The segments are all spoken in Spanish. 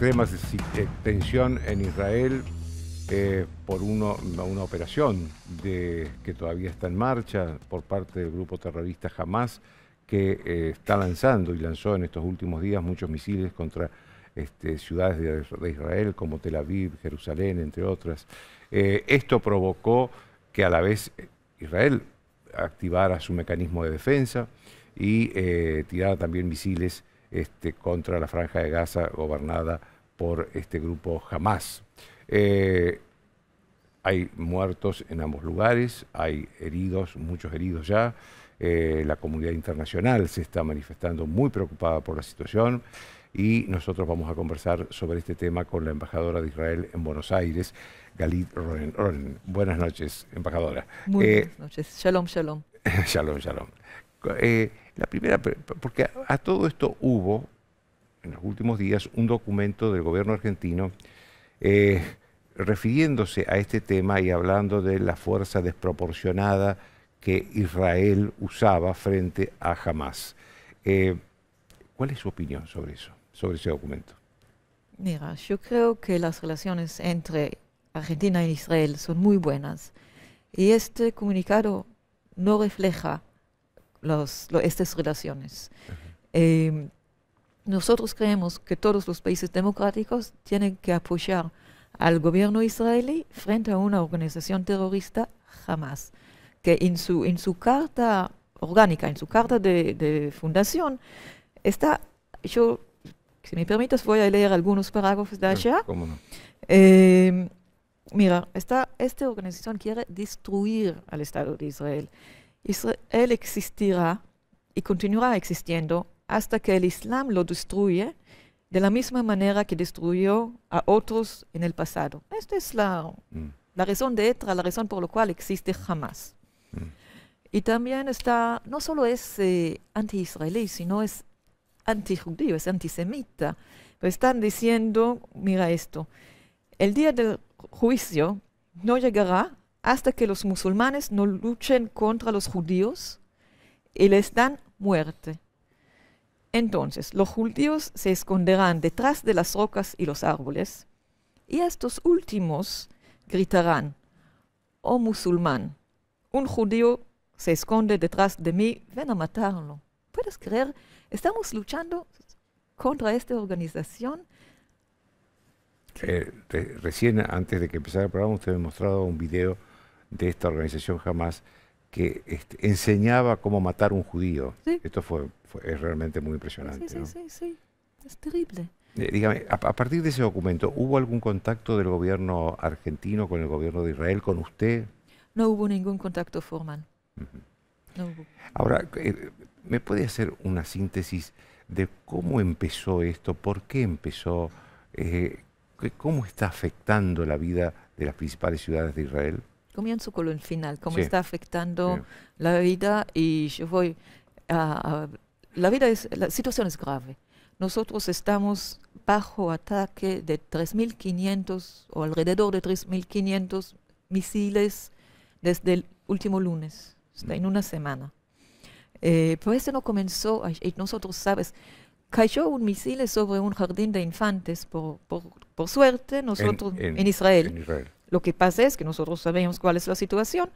temas de tensión en Israel eh, por una operación que todavía está en marcha por parte del grupo terrorista Hamas, que eh, está lanzando y lanzó en estos últimos días muchos misiles contra este, ciudades de, Israel como Tel Aviv, Jerusalén, entre otras. Eh, esto provocó que a la vez Israel activara su mecanismo de defensa y tirara también misiles este, contra la franja de Gaza gobernada por este grupo Hamas. Eh, hay muertos en ambos lugares, hay heridos, muchos heridos ya. Eh, la comunidad internacional se está manifestando muy preocupada por la situación y nosotros vamos a conversar sobre este tema con la embajadora de Israel en Buenos Aires, Galit Ronen. Buenas noches, embajadora. Muy eh, buenas noches. Shalom, shalom. shalom, shalom. Eh, la primera, porque a, todo esto hubo, en los últimos días, un documento del gobierno argentino eh, refiriéndose a este tema y hablando de la fuerza desproporcionada que Israel usaba frente a Hamas. Eh, ¿Cuál es su opinión sobre eso, sobre ese documento? Mira, yo creo que las relaciones entre Argentina y Israel son muy buenas y este comunicado no refleja estas relaciones. Em, nosotros creemos que todos los países democráticos tienen que apoyar al gobierno israelí frente a una organización terrorista jamás, que en su, en su carta orgánica, en su carta de, fundación, está, yo, si me permites, voy a leer algunos parágrafos de allá. Em, mira, está esta organización quiere destruir al Estado de Israel Israel existirá y continuará existiendo hasta que el Islam lo destruye de la misma manera que destruyó a otros en el pasado. Esta es la, mm. razón de ETRA, la razón por la cual existe jamás. Mm. Y también está, no solo es eh, anti-israelí, sino es anti-judío, es antisemita. Pero pues están diciendo, mira esto, el día del juicio no llegará hasta que los musulmanes no luchen contra los judíos y les dan muerte. Entonces los judíos se esconderán detrás de las rocas y los árboles, y estos últimos gritarán, oh musulmán, un judío se esconde detrás de mí, ven a matarlo. ¿Puedes creer? Estamos luchando contra esta organización. Eh, recién antes de que empezara el programa usted me ha mostrado un video de esta organización jamás que este, enseñaba cómo matar a un judío. Esto fue, es realmente muy impresionante. Sí, sí, sí, es terrible. Eh, dígame, a, partir de ese documento, ¿hubo algún contacto del gobierno argentino con el gobierno de Israel, con usted? No hubo ningún contacto formal. Ahora, eh, ¿me puede hacer una síntesis de cómo empezó esto? ¿Por qué empezó? Eh, ¿Cómo está afectando la vida de las principales ciudades de Israel? comienzo con el final, cómo está afectando la vida y yo voy a, la vida es, la situación es grave. Nosotros estamos bajo ataque de 3.500 o alrededor de 3.500 misiles desde el último lunes, en mm. una semana. Eh, pero eso no comenzó, y nosotros sabes, cayó un misil sobre un jardín de infantes, por, por, suerte, nosotros en Israel. Lo que pasa es que nosotros sabemos cuál es la situación.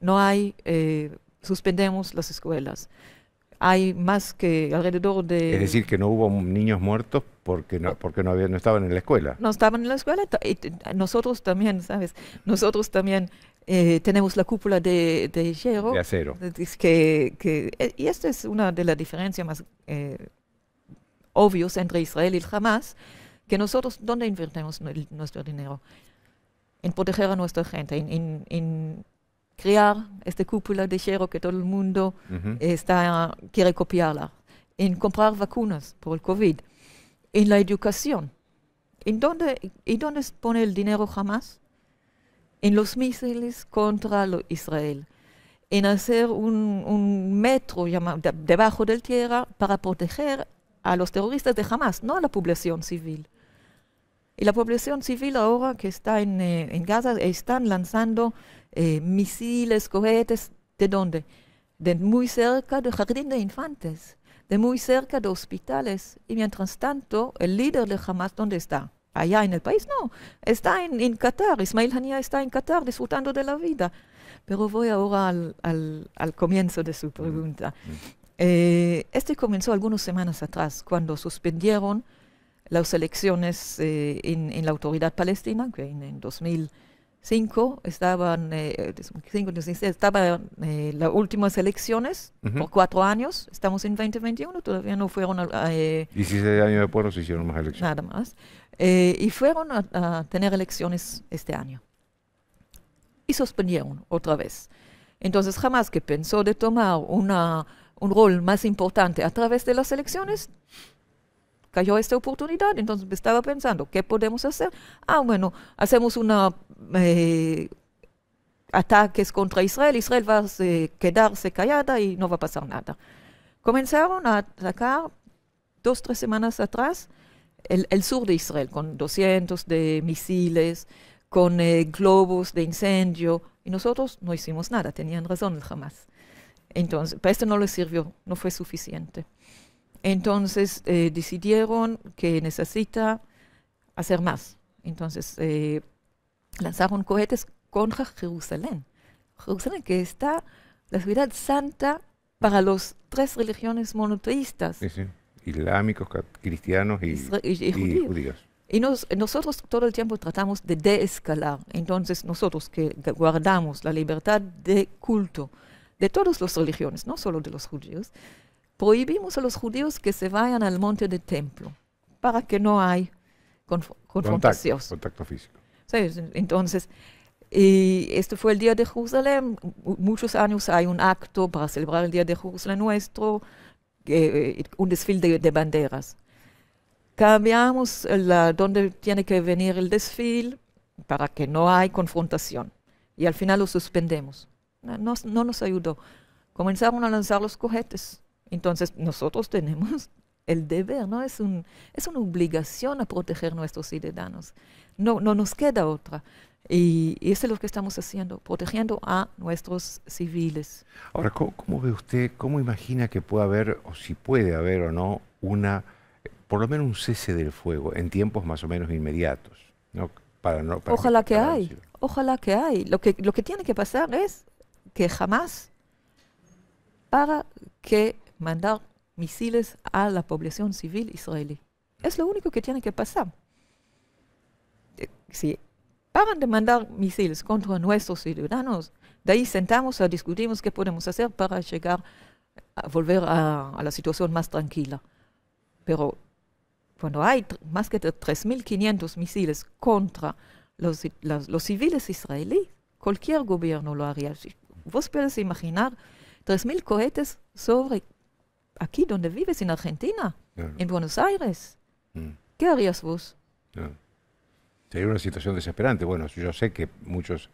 No hay, eh, suspendemos las escuelas. Hay más que alrededor de... Es decir, que no hubo niños muertos porque no, porque no, había, no estaban en la escuela. No estaban en la escuela. nosotros también, ¿sabes? Nosotros también eh, tenemos la cúpula de, hierro. De acero. Que, eh, y esta es una de las diferencias más eh, obvias entre Israel y el Hamas, que nosotros, ¿dónde invertimos nuestro dinero? en proteger a nuestra gente, en, crear esta cúpula de hierro que todo el mundo está, quiere copiarla, en comprar vacunas por el COVID, en la educación. ¿En dónde, ¿Y dónde pone el dinero jamás? En los misiles contra lo Israel, en hacer un, metro debajo de tierra para proteger a los terroristas de Hamas, no a la población civil. Y la población civil ahora que está en, eh, en Gaza están lanzando eh, misiles, cohetes, ¿de dónde? De muy cerca del jardín de infantes, de muy cerca de hospitales. Y mientras tanto, el líder de Hamas, ¿dónde está? Allá en el país, no. Está en, Qatar. Ismail Haniya está en Qatar disfrutando de la vida. Pero voy ahora al, comienzo de su mm, pregunta. Mm. Eh, este comenzó algunas semanas atrás, cuando suspendieron las elecciones eh, en, la autoridad palestina, que en, 2005 estaban, eh, eh, las últimas elecciones por cuatro años, estamos en 2021, todavía no fueron... A, 16 años después no se hicieron más elecciones. Nada más. y fueron a, a, tener elecciones este año. Y suspendieron otra vez. Entonces jamás que pensó de tomar una, un rol más importante a través de las elecciones, cayó esta oportunidad, entonces estaba pensando, ¿qué podemos hacer? Ah, bueno, hacemos una... Eh, ataques contra Israel, Israel va a eh, quedarse callada y no va a pasar nada. Comenzaron a atacar dos, tres semanas atrás el, sur de Israel con 200 de misiles, con eh, globos de incendio, y nosotros no hicimos nada, tenían razón jamás. Entonces, para esto no les sirvió, no fue suficiente. Entonces eh, decidieron que necesita hacer más. Entonces eh, lanzaron cohetes contra Jerusalén. Jerusalén que está la ciudad santa para las tres religiones monoteístas. Sí, sí. Islámicos, cristianos y, judíos. Y nosotros todo el tiempo tratamos de deescalar. Entonces nosotros que guardamos la libertad de culto de todas las religiones, no solo de los judíos, Prohibimos a los judíos que se vayan al monte del templo para que no haya confrontación. Contacto, físico. entonces, y este fue el Día de Jerusalén. Muchos años hay un acto para celebrar el Día de Jerusalén nuestro, eh, un desfile de, banderas. Cambiamos la, donde tiene que venir el desfile para que no hay confrontación. Y al final lo suspendemos. No, no nos ayudó. Comenzaron a lanzar los cohetes entonces nosotros tenemos el deber, ¿no? Es, un, es una obligación a proteger nuestros ciudadanos. No, no nos queda otra. Y, eso es lo que estamos haciendo, protegiendo a nuestros civiles. Ahora, ¿cómo, ve usted, cómo imagina que puede haber, o si puede haber o no, una, por lo menos un cese del fuego en tiempos más o menos inmediatos? ¿no? Para no, ojalá que hay, ojalá que hay. Lo que, lo que tiene que pasar es que jamás, para que mandar misiles a la población civil israelí. Es lo único que tiene que pasar. Eh, si paran de mandar misiles contra nuestros ciudadanos, de ahí sentamos a discutimos qué podemos hacer para llegar a volver a, la situación más tranquila. Pero cuando hay más que 3.500 misiles contra los, los, civiles israelíes, cualquier gobierno lo haría. Vos puedes imaginar 3.000 cohetes sobre aquí donde vives, en Argentina, en Buenos Aires. Mm. ¿Qué harías vos? Sería una situación desesperante. Bueno, yo sé que muchos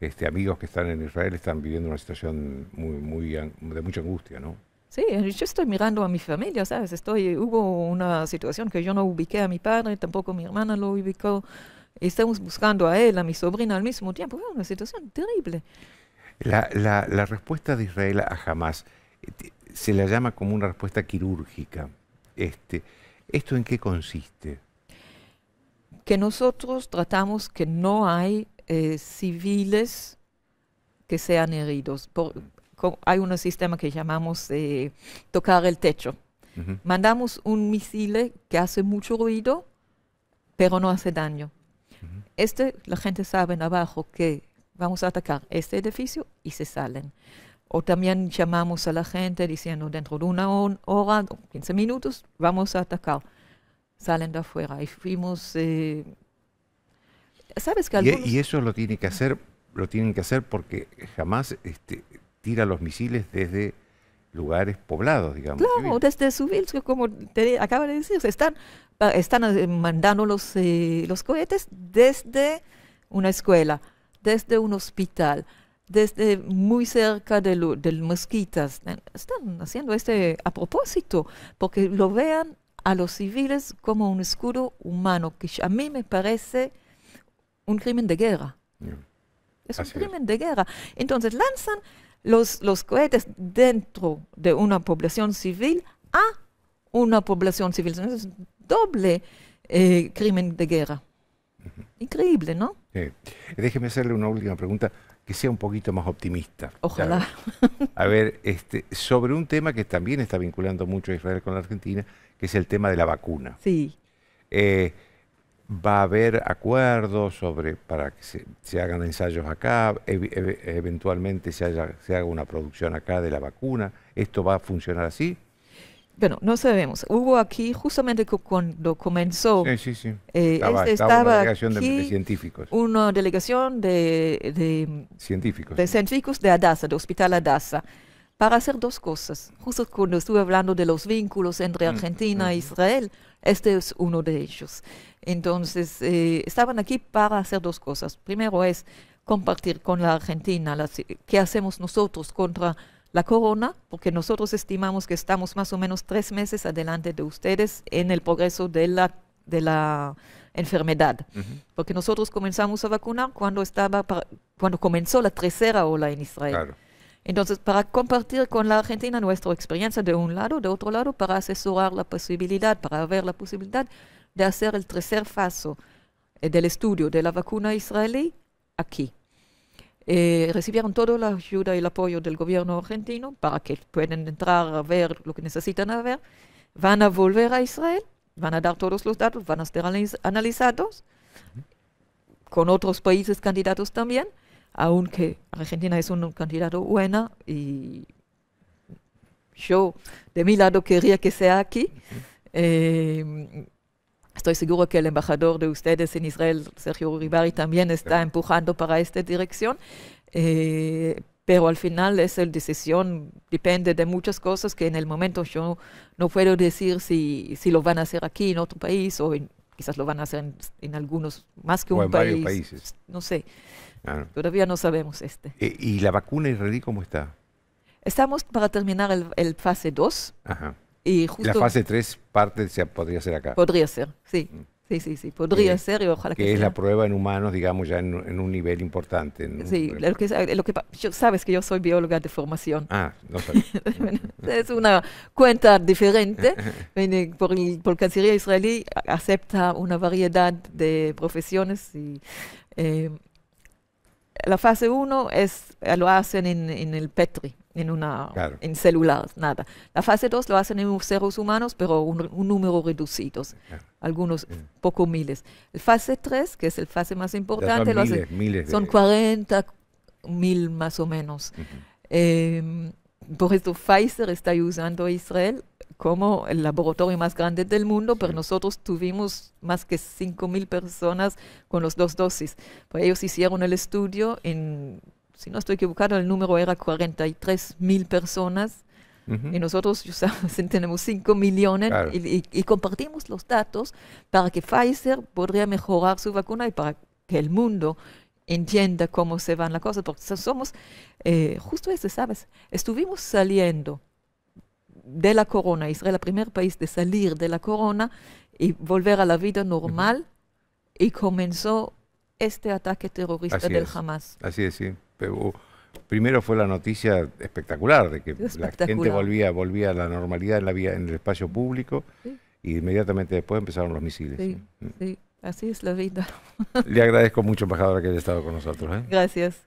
este, amigos que están en Israel están viviendo una situación muy, muy de mucha angustia, ¿no? Sí, eh, yo estoy mirando a mi familia, ¿sabes? Estoy, hubo una situación que yo no ubiqué a mi padre, tampoco mi hermana lo ubicó. Estamos buscando a él, a mi sobrina al mismo tiempo. Fue una situación terrible. La, la respuesta de Israel a Hamas eh, se la llama como una respuesta quirúrgica. Este, ¿Esto en qué consiste? Que nosotros tratamos que no hay eh, civiles que sean heridos. hay un sistema que llamamos eh, tocar el techo. Mandamos un misil que hace mucho ruido, pero no hace daño. Este, la gente sabe en abajo que vamos a atacar este edificio y se salen. O también llamamos a la gente diciendo, dentro de una hora 15 minutos vamos a atacar. Salen de afuera y fuimos... Eh, ¿Sabes que e-, y, eso lo tiene que hacer, lo tienen que hacer porque jamás este, tira los misiles desde lugares poblados, digamos. Claro, desde desde Subilsk, como te acaba de decir, están, están eh, mandando los, eh, los cohetes desde una escuela, desde un hospital, desde muy cerca de los del mosquitas eh, Están haciendo este a propósito, porque lo vean a los civiles como un escudo humano, que a mí me parece un crimen de guerra. Es un crimen de guerra. Entonces lanzan los, cohetes dentro de una población civil a una población civil. un doble eh, crimen de guerra. Increíble, ¿no? Déjeme hacerle una última pregunta que sea un poquito más optimista. Ojalá. A ver, este, sobre un tema que también está vinculando mucho a Israel con la Argentina, que es el tema de la vacuna. Sí. Eh, va a haber acuerdos sobre para que se, hagan ensayos acá, eventualmente se, se haga una producción acá de la vacuna. ¿Esto va a funcionar así? bueno, no sabemos. Hubo aquí, justamente cuando comenzó, sí, sí, sí. Eh, este, estaba, una delegación de, científicos. Una delegación de, científicos. De científicos de Adasa, del Hospital Adasa, para hacer dos cosas. Justo cuando estuve hablando de los vínculos entre mm, Argentina mm. e Israel, este es uno de ellos. Entonces, eh, estaban aquí para hacer dos cosas. Primero es compartir con la Argentina qué hacemos nosotros contra la corona, porque nosotros estimamos que estamos más o menos tres meses adelante de ustedes en el progreso de la, de la enfermedad, porque nosotros comenzamos a vacunar cuando, estaba cuando comenzó la tercera ola en Israel. Entonces, para compartir con la Argentina nuestra experiencia de un lado, de otro lado, para asesorar la posibilidad, para ver la posibilidad de hacer el tercer paso eh, del estudio de la vacuna israelí aquí. Eh, recibieron toda la ayuda y el apoyo del gobierno argentino para que puedan entrar a ver lo que necesitan ver, van a volver a Israel, van a dar todos los datos, van a ser analizados con otros países candidatos también, aunque Argentina es un candidato bueno y yo de mi lado quería que sea aquí. Estoy seguro que el embajador de ustedes en Israel, Sergio Uribari, también está empujando para esta dirección. Eh, pero al final esa decisión depende de muchas cosas que en el momento yo no puedo decir si, si lo van a hacer aquí en otro país o en, quizás lo van a hacer en, en algunos más que o un en país. Varios países. No sé. Todavía no sabemos este. ¿Y, la vacuna israelí cómo está? Estamos para terminar el, fase 2. Ajá. Y justo, la fase 3 parte se podría ser acá. Podría ser, sí. Mm. Sí, sí, sí, podría ser y ojalá que, es la prueba en humanos, digamos, ya en, un nivel importante. sí, lo que, lo que sabes que yo soy bióloga de formación. Ah, no sabes. es una cuenta diferente, por el Cancillería israelí acepta una variedad de profesiones y... Eh, la fase 1 lo hacen en, en el Petri, en, una, en celulares, nada. La fase 2 lo hacen en seres humanos, pero un, número reducido, algunos poco pocos miles. El fase 3, que es el fase más importante, lo son 40 mil más o menos. Em, por esto Pfizer está usando a Israel como el laboratorio más grande del mundo, pero nosotros tuvimos más que 5.000 personas con las dos dosis. Pues ellos hicieron el estudio en si no estoy equivocado, el número era 43 mil personas. Y nosotros tenemos 5 millones y, compartimos los datos para que Pfizer podría mejorar su vacuna y para que el mundo entienda cómo se van las cosas. Porque somos, eh, justo eso, ¿sabes? Estuvimos saliendo de la corona. Israel, el primer país de salir de la corona y volver a la vida normal. Y comenzó este ataque terrorista del Hamas. Así es, sí primero fue la noticia espectacular de que la gente volvía, volvía a la normalidad en, la vía, en el espacio público y inmediatamente después empezaron los misiles. Mm. Sí, así es la vida. Le agradezco mucho, embajadora, que haya estado con nosotros. ¿eh? Gracias.